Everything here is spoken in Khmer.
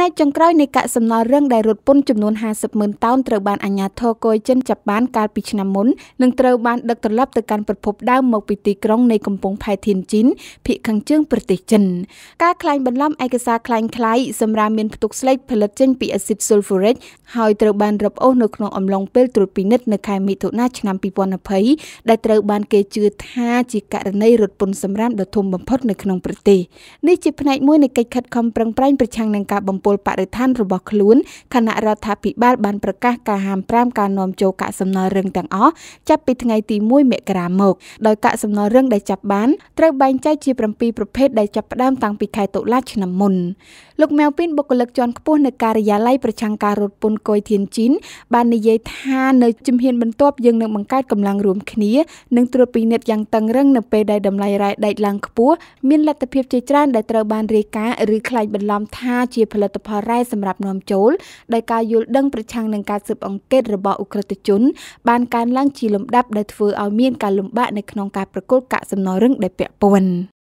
ផ្នែកចុងក្រោយនៃកាកសំណល់រឹងដែលរត់ពន្ធចំនួន50ម៉ឺនតោនត្រូវបានអាជ្ញាធរកូយចិនចាប់បាន កាលពីឆ្នាំមុននិងត្រូវបានដឹកត្រឡប់ទៅកាន់ប្រភពដើមមកពីទីក្រុងនៃកំពង់ផែធានជីនភាគខាងជើងប្រទេសចិន ការក្លែងបន្លំឯកសារក្លែងក្លាយសម្រាប់មានផ្ទុកស្លេកផលិតចេញពីអាស៊ីតស៊ុលហ្វូរិកហើយត្រូវបានរឹបអូសនៅក្នុងអំឡុងពេលត្រួតពិនិត្យនៅខែមិថុនាឆ្នាំ2020ដែលត្រូវបានគេជឿថាជាករណីរត់ពន្ធសម្រាប់ដ៏ធំបំផុតនៅក្នុងប្រទេសនេះជាផ្នែកមួយនៃកិច្ចខិតខំប្រឹងប្រែងប្រឆាំងនឹងការបំពពលបរិស្ថានរបស់ខ្លួនគណៈរដ្ឋាភិបាលបានប្រកាសការហាមប្រាមការនាំចូលកាកសំណល់រឹងទាំងអស់ចាប់ពីថ្ងៃទី1មករាមកដោយកាកសំណល់រឹងដែលចាប់បានត្រូវបែងចែកជា7ប្រភេទដែលចាប់ផ្ដើមតាំងពីខែតុលាឆ្នាំមុនលោកម៉ែវពីនបុគ្គលិកជាន់ខ្ពស់នៅការិយាល័យប្រឆាំងការរត់ពន្ធកុយធានជីនបាននិយាយថានៅជំហានបន្ទាប់យើងនឹងបង្កើតកម្លាំងរួមគ្នានិងត្រួតពិនិត្យយ៉ាងតឹងរឹងនៅពេលដែលតម្លៃរ៉ែដែកឡើងខ្ពស់មានលទ្ធភាពជាច្រើន ដែលត្រូវបានរាយការណ៍ឬខ្លាចបន្លំថាជាផលិតផលរ៉ែសម្រាប់នាំចូលដោយការយល់ដឹងប្រឆាំងនឹងការស៊ើបអង្កេតរបស់អ ுக ្រិតជនបានកើនឡើងជាលំដាប់ដែលធ្វើឲ្យមានការលំបាកនៅក្នុងការប្រគល់កាកសំណល់រឹងដែលពាក់ព័ន្ធ។